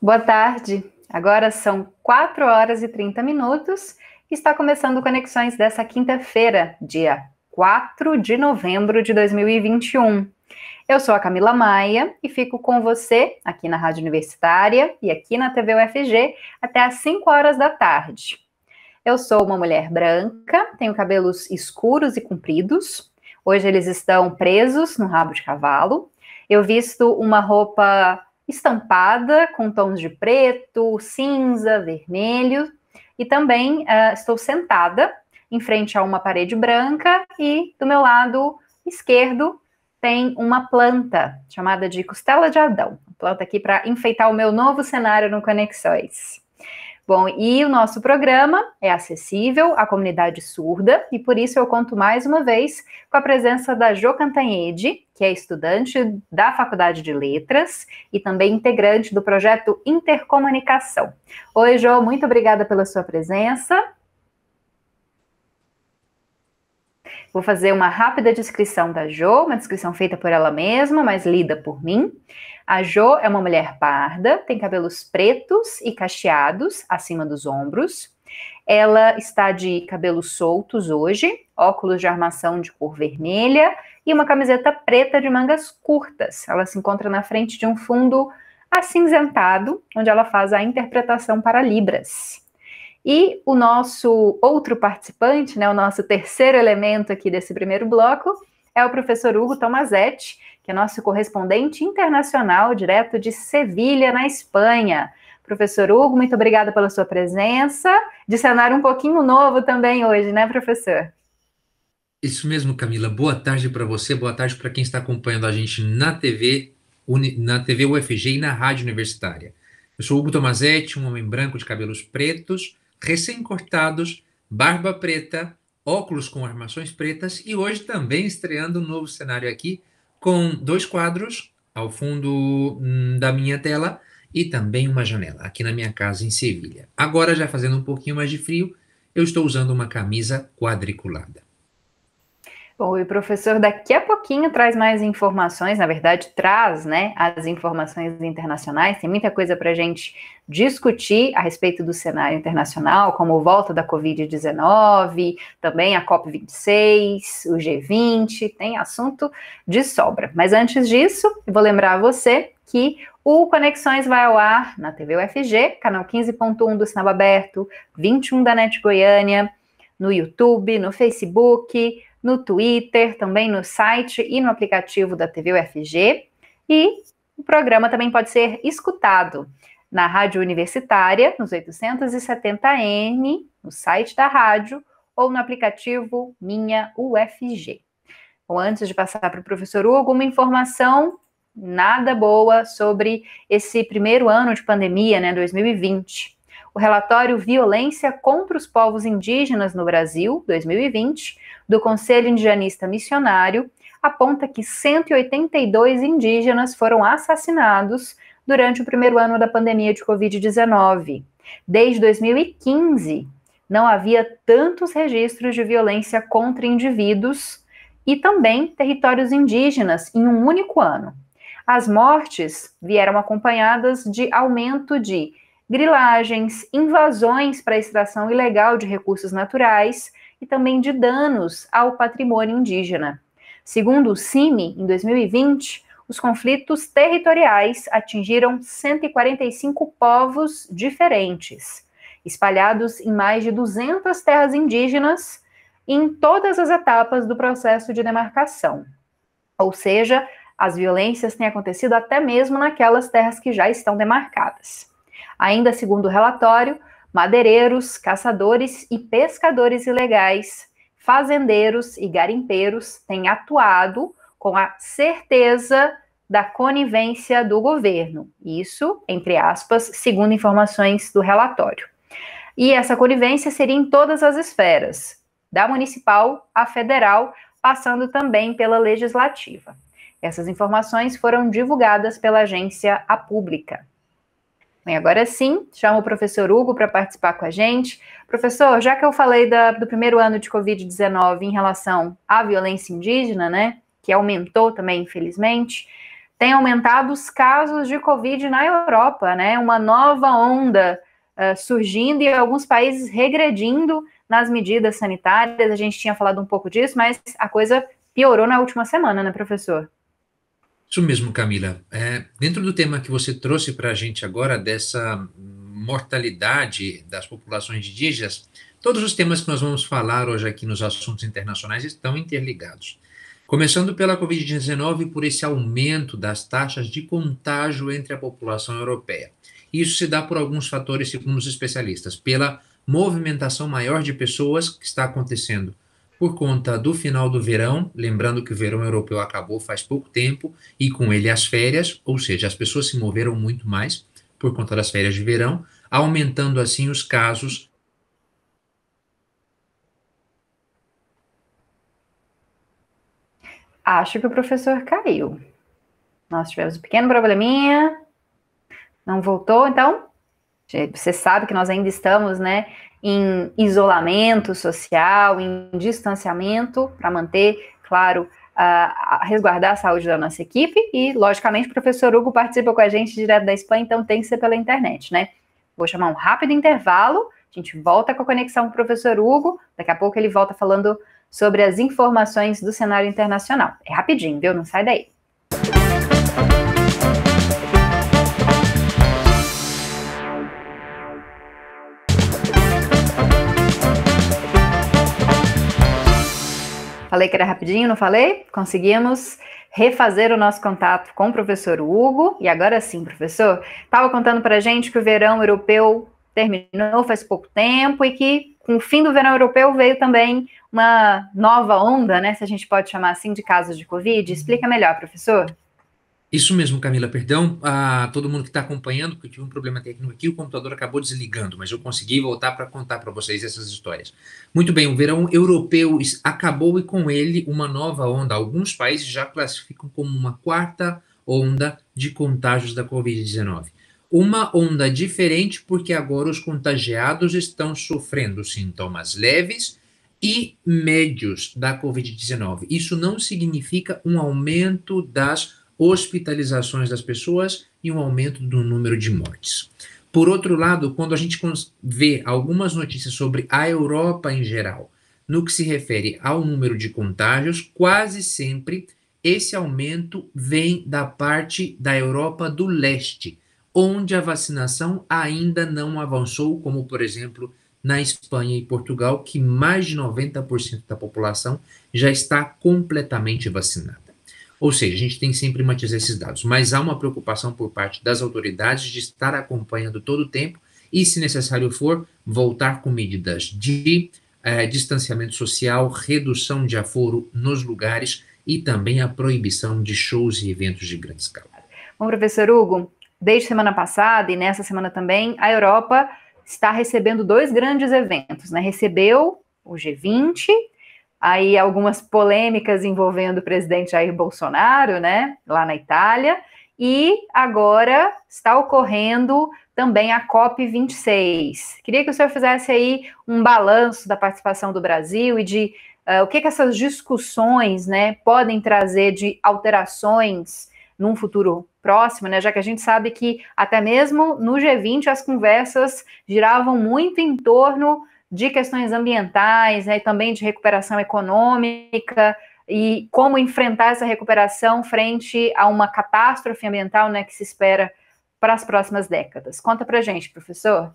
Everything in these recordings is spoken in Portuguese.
Boa tarde. Agora são 4 horas e 30 minutos. E está começando Conexões dessa quinta-feira, dia 4 de novembro de 2021. Eu sou a Camila Maia e fico com você aqui na Rádio Universitária e aqui na TV UFG até às 5 horas da tarde. Eu sou uma mulher branca, tenho cabelos escuros e compridos. Hoje eles estão presos no rabo de cavalo. Eu visto uma roupa estampada com tons de preto, cinza, vermelho, e também uh, estou sentada em frente a uma parede branca e do meu lado esquerdo tem uma planta chamada de costela de Adão, planta aqui para enfeitar o meu novo cenário no Conexões. Bom, e o nosso programa é acessível à comunidade surda e por isso eu conto mais uma vez com a presença da Jo Cantanhede, que é estudante da Faculdade de Letras e também integrante do projeto Intercomunicação. Oi, Jo, muito obrigada pela sua presença. Vou fazer uma rápida descrição da Jo, uma descrição feita por ela mesma, mas lida por mim. A Jo é uma mulher parda, tem cabelos pretos e cacheados acima dos ombros. Ela está de cabelos soltos hoje, óculos de armação de cor vermelha e uma camiseta preta de mangas curtas. Ela se encontra na frente de um fundo acinzentado, onde ela faz a interpretação para Libras. E o nosso outro participante, né, o nosso terceiro elemento aqui desse primeiro bloco, é o professor Hugo Tomazetti, que é nosso correspondente internacional, direto de Sevilha, na Espanha. Professor Hugo, muito obrigada pela sua presença. Dicionário um pouquinho novo também hoje, né, professor? Isso mesmo, Camila. Boa tarde para você, boa tarde para quem está acompanhando a gente na TV, na TV UFG e na Rádio Universitária. Eu sou Hugo Tomazetti, um homem branco de cabelos pretos, recém-cortados, barba preta, óculos com armações pretas e hoje também estreando um novo cenário aqui com dois quadros ao fundo hum, da minha tela e também uma janela aqui na minha casa em Sevilha. Agora já fazendo um pouquinho mais de frio, eu estou usando uma camisa quadriculada. Bom, e o professor daqui a pouquinho traz mais informações, na verdade, traz né, as informações internacionais, tem muita coisa para a gente discutir a respeito do cenário internacional, como volta da Covid-19, também a COP26, o G20, tem assunto de sobra. Mas antes disso, vou lembrar a você que o Conexões vai ao ar na TV UFG, canal 15.1 do Sinal Aberto, 21 da NET Goiânia, no YouTube, no Facebook no Twitter, também no site e no aplicativo da TV UFG. E o programa também pode ser escutado na Rádio Universitária, nos 870N, no site da rádio ou no aplicativo Minha UFG. Bom, antes de passar para o professor Hugo, uma informação nada boa sobre esse primeiro ano de pandemia, né, 2020. O relatório Violência contra os Povos Indígenas no Brasil, 2020, do Conselho Indianista Missionário aponta que 182 indígenas foram assassinados durante o primeiro ano da pandemia de Covid-19. Desde 2015, não havia tantos registros de violência contra indivíduos e também territórios indígenas em um único ano. As mortes vieram acompanhadas de aumento de grilagens, invasões para extração ilegal de recursos naturais, e também de danos ao patrimônio indígena. Segundo o CIMI, em 2020, os conflitos territoriais atingiram 145 povos diferentes, espalhados em mais de 200 terras indígenas em todas as etapas do processo de demarcação. Ou seja, as violências têm acontecido até mesmo naquelas terras que já estão demarcadas. Ainda segundo o relatório, madeireiros, caçadores e pescadores ilegais, fazendeiros e garimpeiros têm atuado com a certeza da conivência do governo. Isso, entre aspas, segundo informações do relatório. E essa conivência seria em todas as esferas, da municipal à federal, passando também pela legislativa. Essas informações foram divulgadas pela agência A Pública agora sim, chamo o professor Hugo para participar com a gente. Professor, já que eu falei da, do primeiro ano de Covid-19 em relação à violência indígena, né, que aumentou também, infelizmente, tem aumentado os casos de Covid na Europa, né, uma nova onda uh, surgindo e alguns países regredindo nas medidas sanitárias. A gente tinha falado um pouco disso, mas a coisa piorou na última semana, né, professor? Isso mesmo, Camila. É, dentro do tema que você trouxe para a gente agora, dessa mortalidade das populações indígenas, todos os temas que nós vamos falar hoje aqui nos assuntos internacionais estão interligados. Começando pela Covid-19, por esse aumento das taxas de contágio entre a população europeia. Isso se dá por alguns fatores, segundo os especialistas, pela movimentação maior de pessoas que está acontecendo por conta do final do verão, lembrando que o verão europeu acabou faz pouco tempo, e com ele as férias, ou seja, as pessoas se moveram muito mais por conta das férias de verão, aumentando assim os casos. Acho que o professor caiu. Nós tivemos um pequeno probleminha. Não voltou, então? Você sabe que nós ainda estamos, né, em isolamento social, em distanciamento, para manter, claro, a, a resguardar a saúde da nossa equipe. E, logicamente, o professor Hugo participa com a gente direto da Espanha, então tem que ser pela internet, né? Vou chamar um rápido intervalo, a gente volta com a conexão com o professor Hugo, daqui a pouco ele volta falando sobre as informações do cenário internacional. É rapidinho, viu? Não sai daí. Falei que era rapidinho, não falei? Conseguimos refazer o nosso contato com o professor Hugo. E agora sim, professor, estava contando para gente que o verão europeu terminou faz pouco tempo e que com o fim do verão europeu veio também uma nova onda, né, se a gente pode chamar assim, de casos de Covid. Explica melhor, professor. Isso mesmo, Camila, perdão a todo mundo que está acompanhando, porque eu tive um problema técnico aqui, o computador acabou desligando, mas eu consegui voltar para contar para vocês essas histórias. Muito bem, o verão europeu acabou e com ele uma nova onda. Alguns países já classificam como uma quarta onda de contágios da Covid-19. Uma onda diferente, porque agora os contagiados estão sofrendo sintomas leves e médios da Covid-19. Isso não significa um aumento das hospitalizações das pessoas e um aumento do número de mortes. Por outro lado, quando a gente vê algumas notícias sobre a Europa em geral, no que se refere ao número de contágios, quase sempre esse aumento vem da parte da Europa do leste, onde a vacinação ainda não avançou, como por exemplo na Espanha e Portugal, que mais de 90% da população já está completamente vacinada. Ou seja, a gente tem sempre matizar esses dados, mas há uma preocupação por parte das autoridades de estar acompanhando todo o tempo e, se necessário for, voltar com medidas de eh, distanciamento social, redução de aforo nos lugares e também a proibição de shows e eventos de grande escala. Bom, professor Hugo, desde semana passada e nessa semana também, a Europa está recebendo dois grandes eventos, né? Recebeu o G20 aí algumas polêmicas envolvendo o presidente Jair Bolsonaro, né, lá na Itália, e agora está ocorrendo também a COP26. Queria que o senhor fizesse aí um balanço da participação do Brasil e de uh, o que, que essas discussões né, podem trazer de alterações num futuro próximo, né? Já que a gente sabe que até mesmo no G20 as conversas giravam muito em torno de questões ambientais, né, também de recuperação econômica e como enfrentar essa recuperação frente a uma catástrofe ambiental né, que se espera para as próximas décadas. Conta para gente, professor.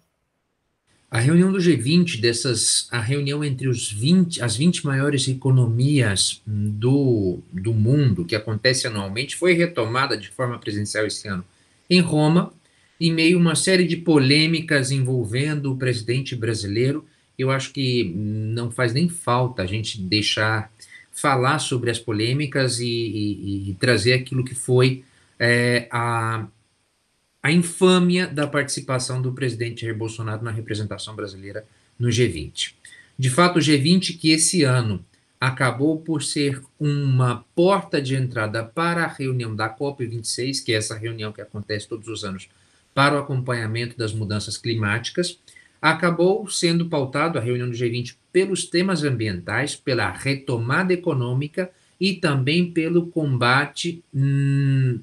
A reunião do G20, dessas, a reunião entre os 20, as 20 maiores economias do, do mundo, que acontece anualmente, foi retomada de forma presencial esse ano em Roma, em meio a uma série de polêmicas envolvendo o presidente brasileiro eu acho que não faz nem falta a gente deixar falar sobre as polêmicas e, e, e trazer aquilo que foi é, a, a infâmia da participação do presidente Jair Bolsonaro na representação brasileira no G20. De fato, o G20 que esse ano acabou por ser uma porta de entrada para a reunião da COP26, que é essa reunião que acontece todos os anos para o acompanhamento das mudanças climáticas, acabou sendo pautado a reunião do G20 pelos temas ambientais, pela retomada econômica e também pelo combate hum,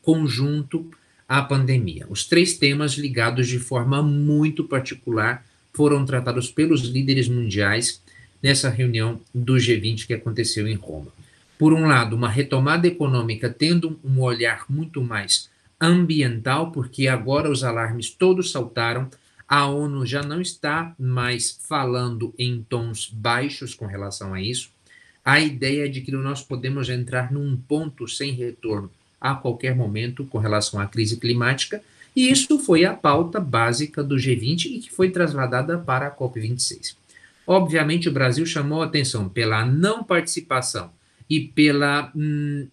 conjunto à pandemia. Os três temas ligados de forma muito particular foram tratados pelos líderes mundiais nessa reunião do G20 que aconteceu em Roma. Por um lado, uma retomada econômica tendo um olhar muito mais ambiental, porque agora os alarmes todos saltaram a ONU já não está mais falando em tons baixos com relação a isso. A ideia é de que nós podemos entrar num ponto sem retorno a qualquer momento com relação à crise climática, e isso foi a pauta básica do G20 e que foi trasladada para a COP26. Obviamente, o Brasil chamou atenção pela não participação e pela hum,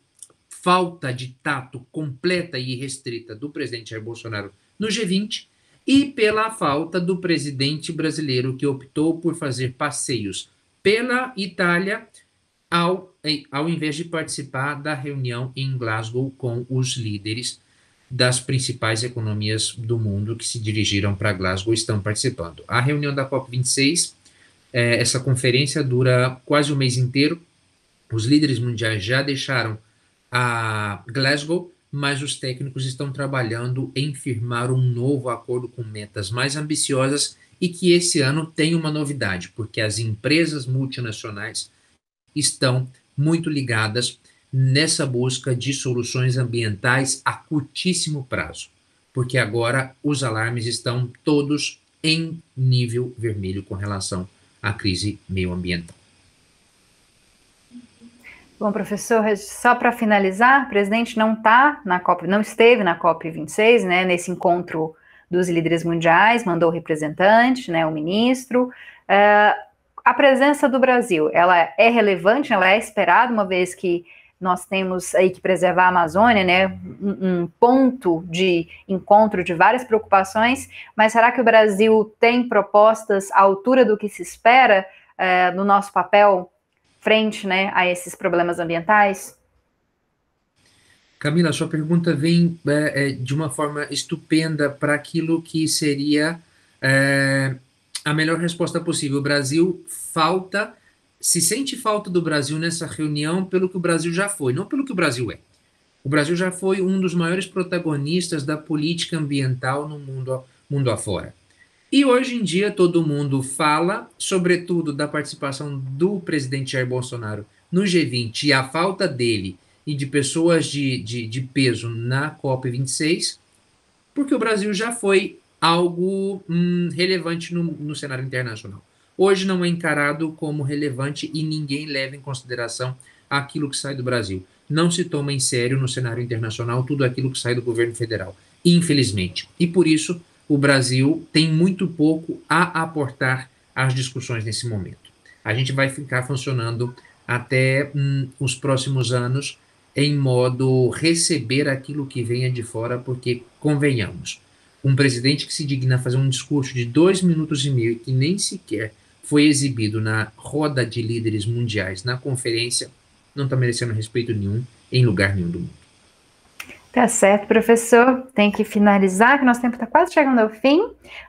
falta de tato completa e restrita do presidente Jair Bolsonaro no G20, e pela falta do presidente brasileiro que optou por fazer passeios pela Itália ao, ao invés de participar da reunião em Glasgow com os líderes das principais economias do mundo que se dirigiram para Glasgow estão participando. A reunião da COP26, é, essa conferência dura quase um mês inteiro. Os líderes mundiais já deixaram a Glasgow mas os técnicos estão trabalhando em firmar um novo acordo com metas mais ambiciosas e que esse ano tem uma novidade, porque as empresas multinacionais estão muito ligadas nessa busca de soluções ambientais a curtíssimo prazo, porque agora os alarmes estão todos em nível vermelho com relação à crise meioambiental. Bom, professor, só para finalizar, o presidente não tá na COP, não esteve na COP 26, né, nesse encontro dos líderes mundiais, mandou o representante, né, o ministro. Uh, a presença do Brasil, ela é relevante, ela é esperada, uma vez que nós temos aí que preservar a Amazônia, né, um, um ponto de encontro de várias preocupações, mas será que o Brasil tem propostas à altura do que se espera uh, no nosso papel frente né, a esses problemas ambientais? Camila, sua pergunta vem é, é, de uma forma estupenda para aquilo que seria é, a melhor resposta possível. O Brasil falta, se sente falta do Brasil nessa reunião pelo que o Brasil já foi, não pelo que o Brasil é. O Brasil já foi um dos maiores protagonistas da política ambiental no mundo, mundo afora. E hoje em dia todo mundo fala, sobretudo da participação do presidente Jair Bolsonaro no G20 e a falta dele e de pessoas de, de, de peso na COP26, porque o Brasil já foi algo hum, relevante no, no cenário internacional. Hoje não é encarado como relevante e ninguém leva em consideração aquilo que sai do Brasil. Não se toma em sério no cenário internacional tudo aquilo que sai do governo federal, infelizmente. E por isso o Brasil tem muito pouco a aportar às discussões nesse momento. A gente vai ficar funcionando até hum, os próximos anos em modo receber aquilo que venha de fora, porque, convenhamos, um presidente que se digna fazer um discurso de dois minutos e meio que nem sequer foi exibido na roda de líderes mundiais, na conferência, não está merecendo respeito nenhum em lugar nenhum do mundo. Tá certo, professor. Tem que finalizar, que nosso tempo está quase chegando ao fim.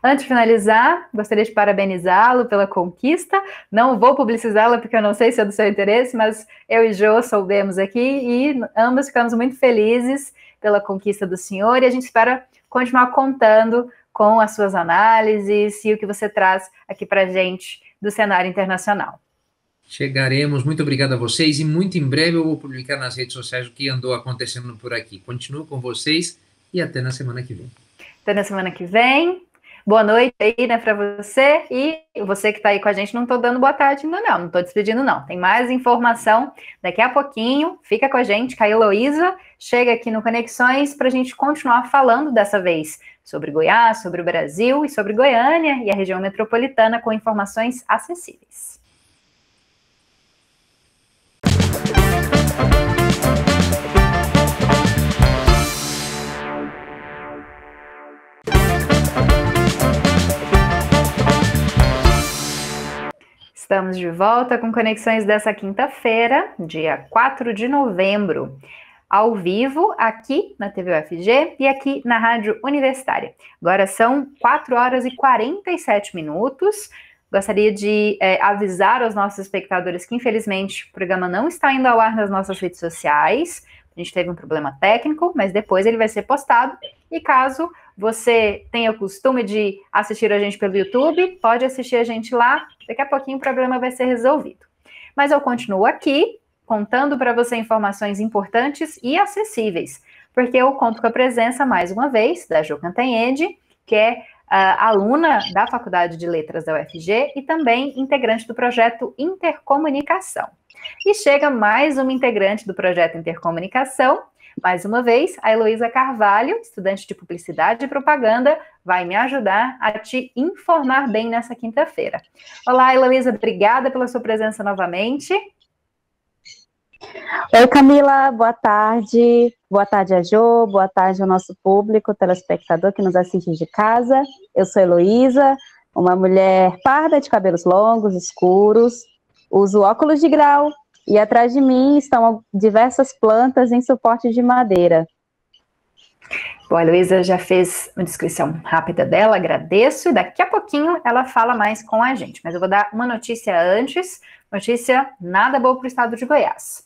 Antes de finalizar, gostaria de parabenizá-lo pela conquista. Não vou publicizá-la porque eu não sei se é do seu interesse, mas eu e Jô soubemos aqui e ambas ficamos muito felizes pela conquista do senhor e a gente espera continuar contando com as suas análises e o que você traz aqui para gente do cenário internacional. Chegaremos. Muito obrigado a vocês e muito em breve eu vou publicar nas redes sociais o que andou acontecendo por aqui. Continuo com vocês e até na semana que vem. Até na semana que vem. Boa noite aí, né, para você e você que está aí com a gente. Não estou dando boa tarde ainda, não. Não estou despedindo, não. Tem mais informação daqui a pouquinho. Fica com a gente, que a Heloísa chega aqui no Conexões para a gente continuar falando dessa vez sobre Goiás, sobre o Brasil e sobre Goiânia e a região metropolitana com informações acessíveis. Estamos de volta com conexões dessa quinta-feira, dia 4 de novembro, ao vivo aqui na TV UFG e aqui na Rádio Universitária. Agora são 4 horas e 47 minutos. Gostaria de é, avisar aos nossos espectadores que, infelizmente, o programa não está indo ao ar nas nossas redes sociais. A gente teve um problema técnico, mas depois ele vai ser postado. E caso você tem o costume de assistir a gente pelo YouTube, pode assistir a gente lá. Daqui a pouquinho o problema vai ser resolvido. Mas eu continuo aqui contando para você informações importantes e acessíveis, porque eu conto com a presença mais uma vez da Jo Cantanhede, que é ah, aluna da Faculdade de Letras da UFG e também integrante do projeto Intercomunicação. E chega mais uma integrante do projeto Intercomunicação, mais uma vez, a Heloísa Carvalho, estudante de Publicidade e Propaganda, vai me ajudar a te informar bem nessa quinta-feira. Olá, Heloísa, obrigada pela sua presença novamente. Oi, Camila, boa tarde. Boa tarde a boa tarde ao nosso público, telespectador que nos assiste de casa. Eu sou Heloísa, uma mulher parda de cabelos longos, escuros, uso óculos de grau e atrás de mim estão diversas plantas em suporte de madeira. Bom, a Luísa já fez uma descrição rápida dela, agradeço, e daqui a pouquinho ela fala mais com a gente. Mas eu vou dar uma notícia antes, notícia nada boa para o estado de Goiás.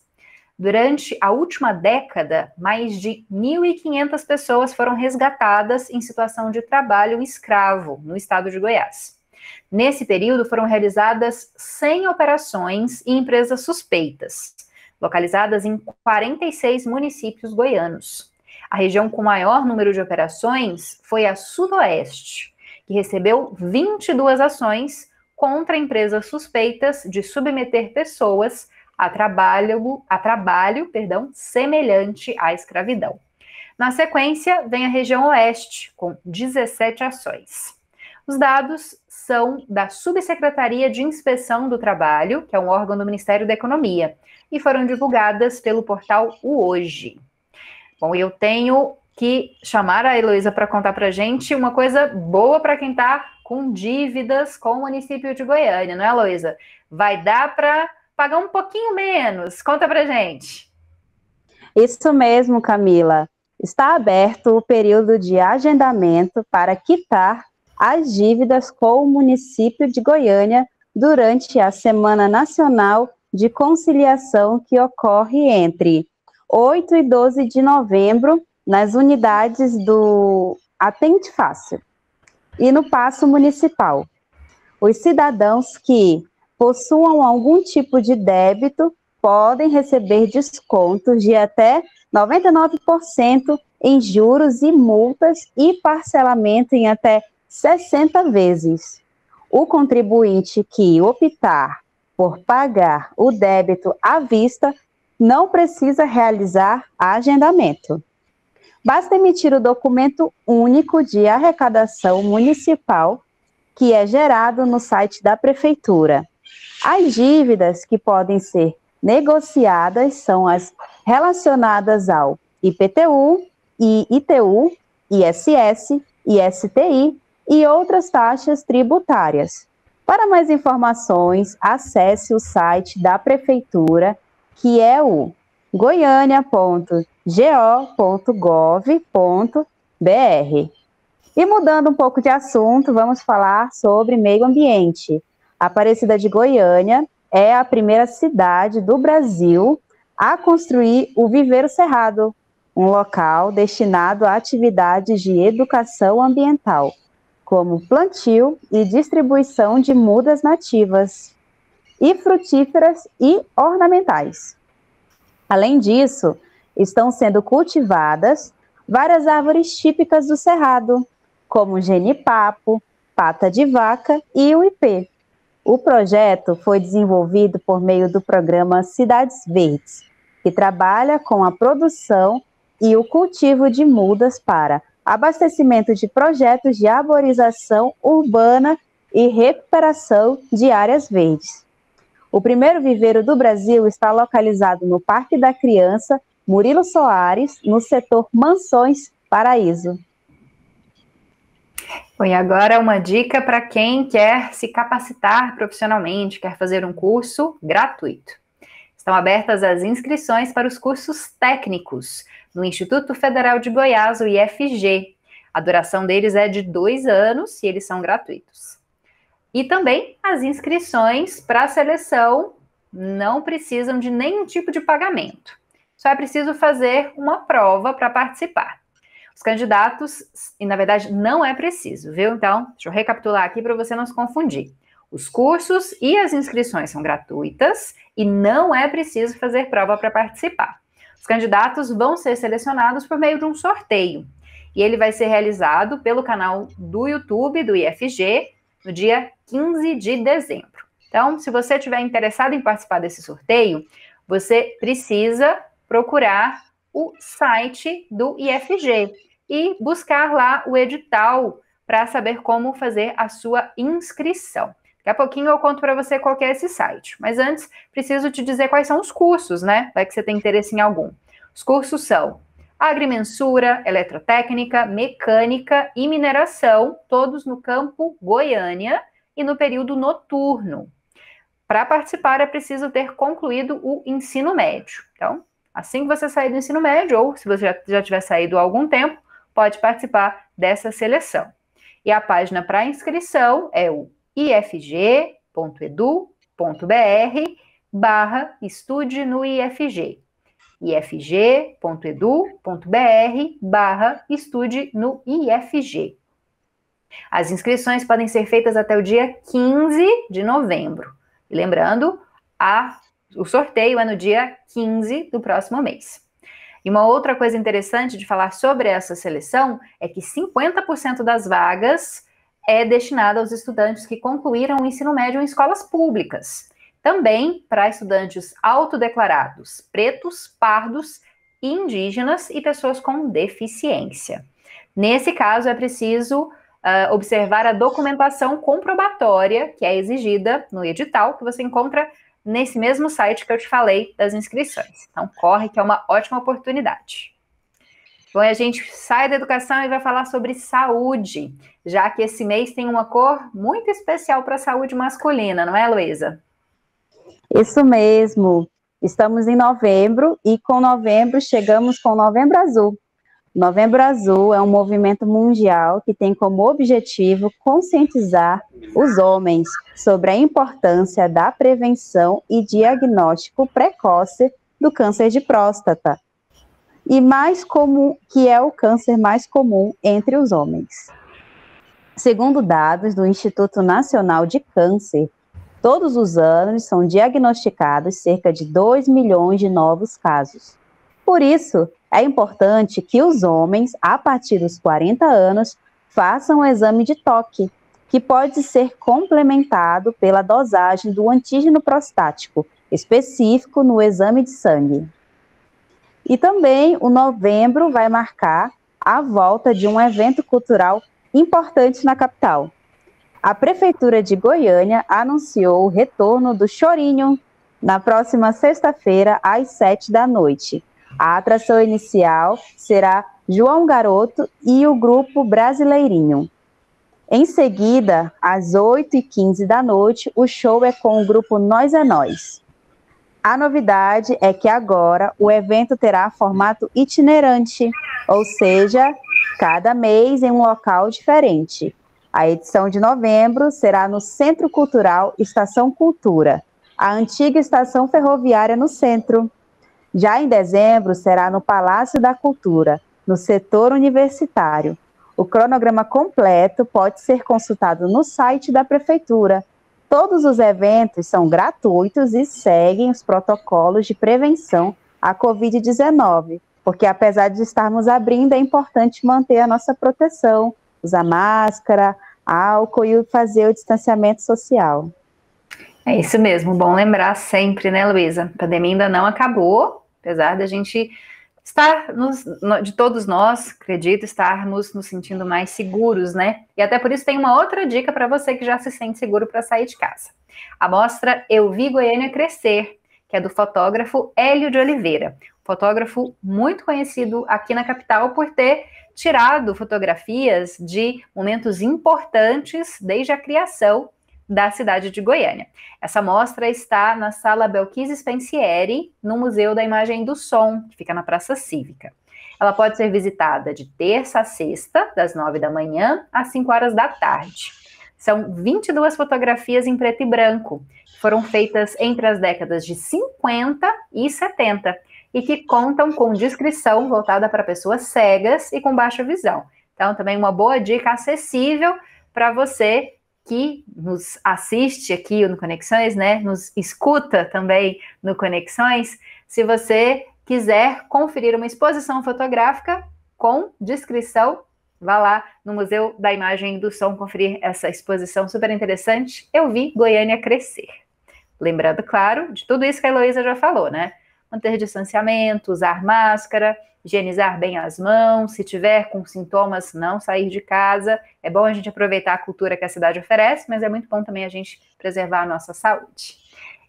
Durante a última década, mais de 1.500 pessoas foram resgatadas em situação de trabalho escravo no estado de Goiás. Nesse período foram realizadas 100 operações em empresas suspeitas, localizadas em 46 municípios goianos. A região com maior número de operações foi a Sudoeste, que recebeu 22 ações contra empresas suspeitas de submeter pessoas a trabalho, a trabalho perdão, semelhante à escravidão. Na sequência, vem a região Oeste, com 17 ações. Os dados são da Subsecretaria de Inspeção do Trabalho, que é um órgão do Ministério da Economia, e foram divulgadas pelo portal O Hoje. Bom, eu tenho que chamar a Heloísa para contar para gente uma coisa boa para quem está com dívidas com o município de Goiânia, não é, Heloísa? Vai dar para pagar um pouquinho menos. Conta para gente. Isso mesmo, Camila. Está aberto o período de agendamento para quitar as dívidas com o município de Goiânia durante a Semana Nacional de Conciliação que ocorre entre 8 e 12 de novembro nas unidades do Atente Fácil e no Passo Municipal. Os cidadãos que possuam algum tipo de débito podem receber descontos de até 99% em juros e multas e parcelamento em até 60 vezes. O contribuinte que optar por pagar o débito à vista não precisa realizar agendamento. Basta emitir o documento único de arrecadação municipal que é gerado no site da prefeitura. As dívidas que podem ser negociadas são as relacionadas ao IPTU, ITU, ISS, ISTI e outras taxas tributárias. Para mais informações, acesse o site da Prefeitura, que é o goiania.go.gov.br. E mudando um pouco de assunto, vamos falar sobre meio ambiente. A Aparecida de Goiânia é a primeira cidade do Brasil a construir o Viveiro Cerrado, um local destinado a atividades de educação ambiental como plantio e distribuição de mudas nativas e frutíferas e ornamentais. Além disso, estão sendo cultivadas várias árvores típicas do cerrado, como genipapo, pata de vaca e o ipê. O projeto foi desenvolvido por meio do programa Cidades Verdes, que trabalha com a produção e o cultivo de mudas para abastecimento de projetos de arborização urbana e recuperação de áreas verdes. O primeiro viveiro do Brasil está localizado no Parque da Criança, Murilo Soares, no setor Mansões Paraíso. Bom, e agora uma dica para quem quer se capacitar profissionalmente, quer fazer um curso gratuito. Estão abertas as inscrições para os cursos técnicos no Instituto Federal de Goiás, o IFG. A duração deles é de dois anos e eles são gratuitos. E também as inscrições para a seleção não precisam de nenhum tipo de pagamento. Só é preciso fazer uma prova para participar. Os candidatos, e na verdade não é preciso, viu? Então, deixa eu recapitular aqui para você não se confundir. Os cursos e as inscrições são gratuitas e não é preciso fazer prova para participar. Os candidatos vão ser selecionados por meio de um sorteio. E ele vai ser realizado pelo canal do YouTube do IFG no dia 15 de dezembro. Então, se você estiver interessado em participar desse sorteio, você precisa procurar o site do IFG e buscar lá o edital para saber como fazer a sua inscrição. Daqui a pouquinho eu conto para você qual é esse site. Mas antes, preciso te dizer quais são os cursos, né? Vai que você tem interesse em algum. Os cursos são agrimensura, eletrotécnica, mecânica e mineração, todos no campo Goiânia e no período noturno. Para participar, é preciso ter concluído o ensino médio. Então, assim que você sair do ensino médio, ou se você já, já tiver saído há algum tempo, pode participar dessa seleção. E a página para inscrição é o ifg.edu.br barra estude no IFG. ifg.edu.br barra estude no IFG. As inscrições podem ser feitas até o dia 15 de novembro. lembrando, a, o sorteio é no dia 15 do próximo mês. E uma outra coisa interessante de falar sobre essa seleção é que 50% das vagas é destinada aos estudantes que concluíram o ensino médio em escolas públicas. Também para estudantes autodeclarados pretos, pardos, indígenas e pessoas com deficiência. Nesse caso, é preciso uh, observar a documentação comprobatória que é exigida no edital, que você encontra nesse mesmo site que eu te falei das inscrições. Então, corre, que é uma ótima oportunidade. Bom, a gente sai da educação e vai falar sobre saúde, já que esse mês tem uma cor muito especial para a saúde masculina, não é, Luísa? Isso mesmo. Estamos em novembro e com novembro chegamos com Novembro Azul. Novembro Azul é um movimento mundial que tem como objetivo conscientizar os homens sobre a importância da prevenção e diagnóstico precoce do câncer de próstata e mais comum, que é o câncer mais comum entre os homens. Segundo dados do Instituto Nacional de Câncer, todos os anos são diagnosticados cerca de 2 milhões de novos casos. Por isso, é importante que os homens, a partir dos 40 anos, façam o um exame de toque, que pode ser complementado pela dosagem do antígeno prostático específico no exame de sangue. E também o novembro vai marcar a volta de um evento cultural importante na capital. A Prefeitura de Goiânia anunciou o retorno do Chorinho na próxima sexta-feira, às sete da noite. A atração inicial será João Garoto e o grupo Brasileirinho. Em seguida, às 8h15 da noite, o show é com o grupo Nós é Nós. A novidade é que agora o evento terá formato itinerante, ou seja, cada mês em um local diferente. A edição de novembro será no Centro Cultural Estação Cultura, a antiga estação ferroviária no centro. Já em dezembro será no Palácio da Cultura, no setor universitário. O cronograma completo pode ser consultado no site da prefeitura Todos os eventos são gratuitos e seguem os protocolos de prevenção à Covid-19, porque apesar de estarmos abrindo, é importante manter a nossa proteção, usar máscara, álcool e fazer o distanciamento social. É isso mesmo, bom lembrar sempre, né, Luísa? A pandemia ainda não acabou, apesar da gente estar nos, de todos nós, acredito, estarmos nos sentindo mais seguros, né? E até por isso tem uma outra dica para você que já se sente seguro para sair de casa. A mostra Eu Vi Goiânia Crescer, que é do fotógrafo Hélio de Oliveira, fotógrafo muito conhecido aqui na capital por ter tirado fotografias de momentos importantes desde a criação da cidade de Goiânia. Essa mostra está na Sala Belkis Spensieri, no Museu da Imagem do Som, que fica na Praça Cívica. Ela pode ser visitada de terça a sexta, das nove da manhã às cinco horas da tarde. São 22 fotografias em preto e branco, que foram feitas entre as décadas de 50 e 70 e que contam com descrição voltada para pessoas cegas e com baixa visão. Então, também uma boa dica acessível para você que nos assiste aqui no Conexões, né, nos escuta também no Conexões, se você quiser conferir uma exposição fotográfica com descrição, vá lá no Museu da Imagem e do Som conferir essa exposição super interessante. Eu vi Goiânia crescer. Lembrando, claro, de tudo isso que a Heloísa já falou, né? Manter distanciamento, usar máscara, higienizar bem as mãos, se tiver com sintomas, não sair de casa. É bom a gente aproveitar a cultura que a cidade oferece, mas é muito bom também a gente preservar a nossa saúde.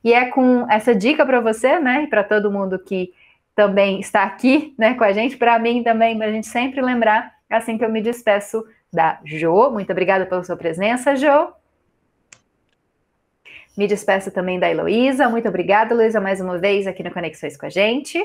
E é com essa dica para você, né, e para todo mundo que também está aqui, né, com a gente, para mim também, para a gente sempre lembrar, assim que eu me despeço da Jo. Muito obrigada pela sua presença, Jo. Me despeço também da Heloísa. Muito obrigada, Heloísa, mais uma vez aqui no Conexões com a gente.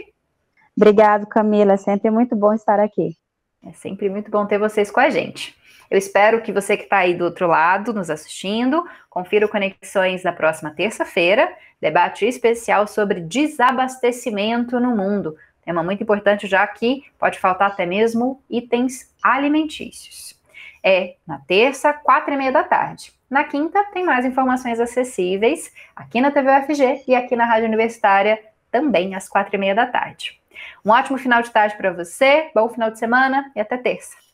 Obrigado, Camila. É sempre é muito bom estar aqui. É sempre muito bom ter vocês com a gente. Eu espero que você que está aí do outro lado, nos assistindo, confira o Conexões da próxima terça-feira, debate especial sobre desabastecimento no mundo. Tema muito importante, já que pode faltar até mesmo itens alimentícios. É na terça, quatro e meia da tarde. Na quinta, tem mais informações acessíveis aqui na TV UFG e aqui na Rádio Universitária, também às quatro e meia da tarde. Um ótimo final de tarde para você, bom final de semana e até terça.